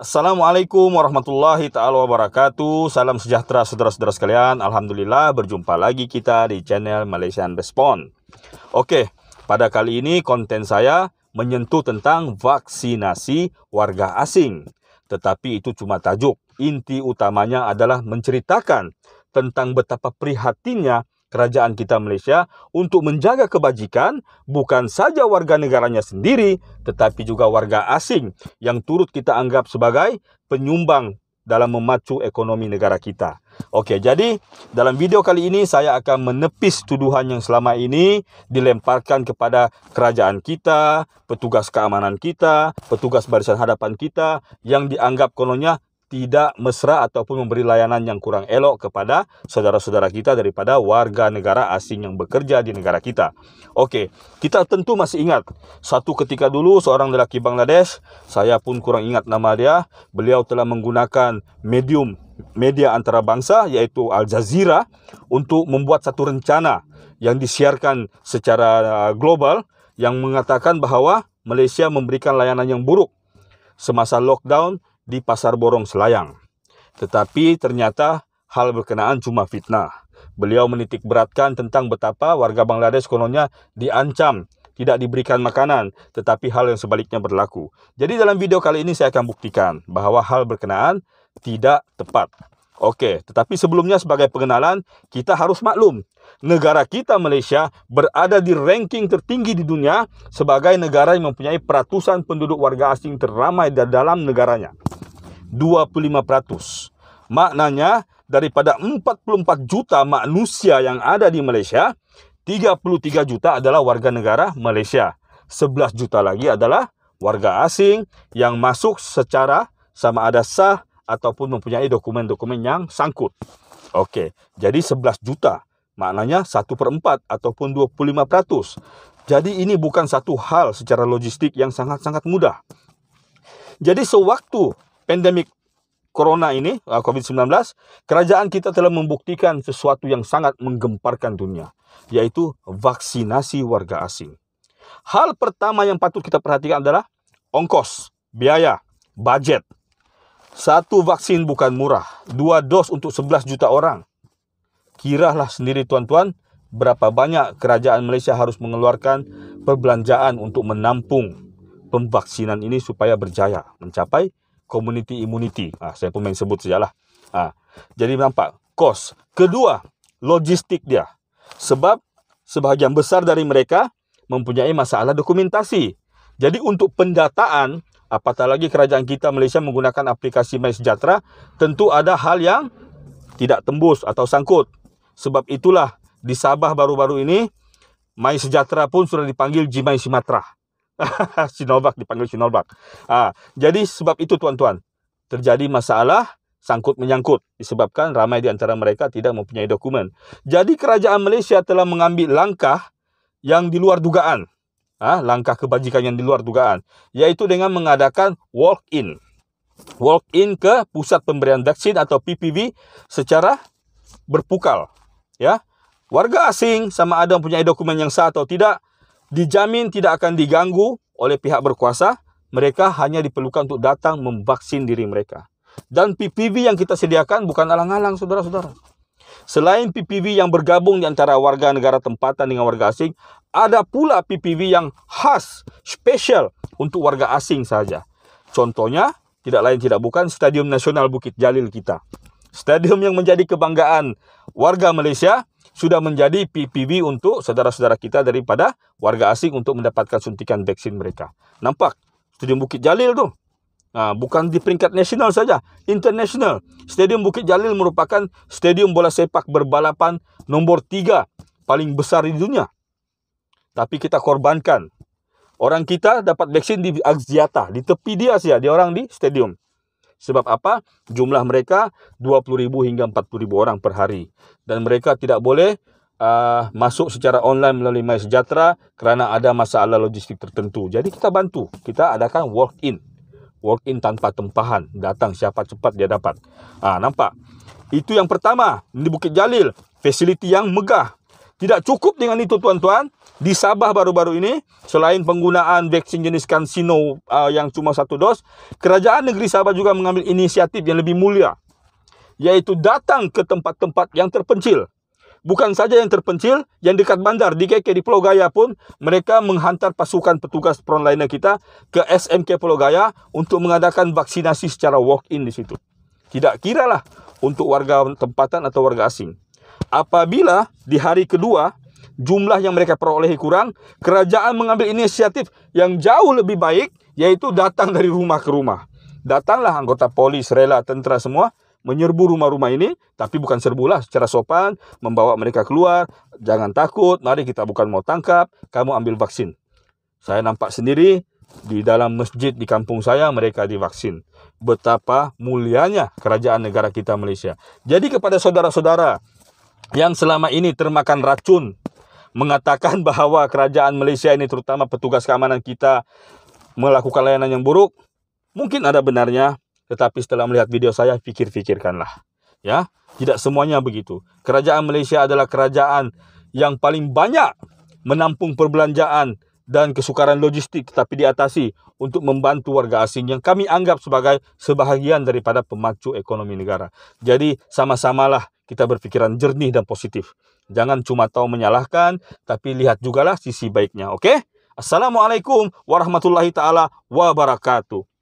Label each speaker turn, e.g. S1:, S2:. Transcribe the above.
S1: Assalamualaikum warahmatullahi taala wabarakatuh. Salam sejahtera saudara-saudara sekalian. Alhamdulillah berjumpa lagi kita di channel Malaysian Respon. Oke, pada kali ini konten saya menyentuh tentang vaksinasi warga asing. Tetapi itu cuma tajuk. Inti utamanya adalah menceritakan tentang betapa prihatinnya kerajaan kita Malaysia untuk menjaga kebajikan bukan saja warga negaranya sendiri tetapi juga warga asing yang turut kita anggap sebagai penyumbang dalam memacu ekonomi negara kita. Oke, jadi dalam video kali ini saya akan menepis tuduhan yang selama ini dilemparkan kepada kerajaan kita, petugas keamanan kita, petugas barisan hadapan kita yang dianggap kononnya tidak mesra ataupun memberi layanan yang kurang elok kepada saudara-saudara kita daripada warga negara asing yang bekerja di negara kita. Okey, kita tentu masih ingat satu ketika dulu seorang lelaki Bangladesh, saya pun kurang ingat nama dia, beliau telah menggunakan medium media antara bangsa, yaitu Al Jazeera untuk membuat satu rencana yang disiarkan secara uh, global yang mengatakan bahawa Malaysia memberikan layanan yang buruk semasa lockdown di Pasar Borong Selayang. Tetapi ternyata hal berkenaan cuma fitnah. Beliau menitik beratkan tentang betapa warga Bangladesh kononnya diancam tidak diberikan makanan, tetapi hal yang sebaliknya berlaku. Jadi dalam video kali ini saya akan buktikan bahwa hal berkenaan tidak tepat. Oke, tetapi sebelumnya sebagai pengenalan, kita harus maklum negara kita Malaysia berada di ranking tertinggi di dunia sebagai negara yang mempunyai peratusan penduduk warga asing teramai dalam negaranya. 25%. Maknanya daripada 44 juta manusia yang ada di Malaysia, 33 juta adalah warga negara Malaysia. 11 juta lagi adalah warga asing yang masuk secara sama ada sah ataupun mempunyai dokumen-dokumen yang sangkut. Oke, jadi 11 juta Maknanya 1 per 4 ataupun 25%. Jadi ini bukan satu hal secara logistik yang sangat-sangat mudah. Jadi sewaktu pandemik corona ini, eh, COVID-19, kerajaan kita telah membuktikan sesuatu yang sangat menggemparkan dunia, yaitu vaksinasi warga asing. Hal pertama yang patut kita perhatikan adalah ongkos, biaya, budget. Satu vaksin bukan murah, dua dos untuk 11 juta orang lah sendiri tuan-tuan berapa banyak kerajaan Malaysia harus mengeluarkan perbelanjaan untuk menampung pemvaksinan ini supaya berjaya mencapai community immunity. Ah, saya pun main sebut sajalah. Ah, jadi nampak kos. Kedua, logistik dia. Sebab sebahagian besar dari mereka mempunyai masalah dokumentasi. Jadi untuk pendataan, apatah lagi kerajaan kita Malaysia menggunakan aplikasi MySejahtera, tentu ada hal yang tidak tembus atau sangkut Sebab itulah di Sabah baru-baru ini Mai Sejahtera pun sudah dipanggil Jimai Sumatera. Sinovac dipanggil Sinovac. Ah, jadi sebab itu tuan-tuan, terjadi masalah sangkut menyangkut disebabkan ramai di antara mereka tidak mempunyai dokumen. Jadi kerajaan Malaysia telah mengambil langkah yang di luar dugaan. Ah, langkah kebajikan yang di luar dugaan, yaitu dengan mengadakan walk-in. Walk-in ke pusat pemberian vaksin atau PPV secara berpukal ya warga asing sama ada mempunyai dokumen yang sah atau tidak dijamin tidak akan diganggu oleh pihak berkuasa mereka hanya diperlukan untuk datang memvaksin diri mereka dan PPV yang kita sediakan bukan alang-alang saudara-saudara Selain PPV yang bergabung di antara warga negara tempatan dengan warga asing, ada pula PPV yang khas, special untuk warga asing saja. Contohnya, tidak lain tidak bukan Stadium Nasional Bukit Jalil kita. Stadium yang menjadi kebanggaan warga Malaysia sudah menjadi PPV untuk saudara-saudara kita daripada warga asing untuk mendapatkan suntikan vaksin mereka. Nampak? Stadium Bukit Jalil tu. Ha, bukan di peringkat nasional saja, international. Stadium Bukit Jalil merupakan stadium bola sepak berbalapan nombor tiga paling besar di dunia. Tapi kita korbankan. Orang kita dapat vaksin di Axiata, di tepi dia saja, dia orang di stadium. Sebab apa? Jumlah mereka 20,000 hingga 40,000 orang per hari. Dan mereka tidak boleh uh, masuk secara online melalui My Sejahtera kerana ada masalah logistik tertentu. Jadi kita bantu. Kita adakan walk-in. Walk-in tanpa tempahan. Datang siapa cepat dia dapat. Ah, nampak? Itu yang pertama. Di Bukit Jalil. Fasiliti yang megah. Tidak cukup dengan itu tuan-tuan. Di Sabah baru-baru ini, selain penggunaan vaksin jenis Kansino uh, yang cuma satu dos, kerajaan negeri Sabah juga mengambil inisiatif yang lebih mulia, yaitu datang ke tempat-tempat yang terpencil. Bukan saja yang terpencil, yang dekat bandar di KK di Pulau Gaya pun mereka menghantar pasukan petugas frontliner kita ke SMK Pulau Gaya untuk mengadakan vaksinasi secara walk-in di situ. Tidak kiralah untuk warga tempatan atau warga asing. Apabila di hari kedua jumlah yang mereka perolehi kurang, kerajaan mengambil inisiatif yang jauh lebih baik yaitu datang dari rumah ke rumah. Datanglah anggota polis, rela, tentara semua menyerbu rumah-rumah ini, tapi bukan serbulah secara sopan, membawa mereka keluar, jangan takut, mari kita bukan mau tangkap, kamu ambil vaksin. Saya nampak sendiri di dalam masjid di kampung saya mereka divaksin. Betapa mulianya kerajaan negara kita Malaysia. Jadi kepada saudara-saudara yang selama ini termakan racun mengatakan bahwa kerajaan Malaysia ini terutama petugas keamanan kita melakukan layanan yang buruk mungkin ada benarnya tetapi setelah melihat video saya pikir-pikirkanlah ya tidak semuanya begitu kerajaan Malaysia adalah kerajaan yang paling banyak menampung perbelanjaan dan kesukaran logistik tetapi diatasi untuk membantu warga asing yang kami anggap sebagai sebahagian daripada pemacu ekonomi negara. Jadi sama-samalah kita berpikiran jernih dan positif. Jangan cuma tahu menyalahkan, tapi lihat jugalah sisi baiknya, oke? Okay? Assalamualaikum warahmatullahi taala wabarakatuh.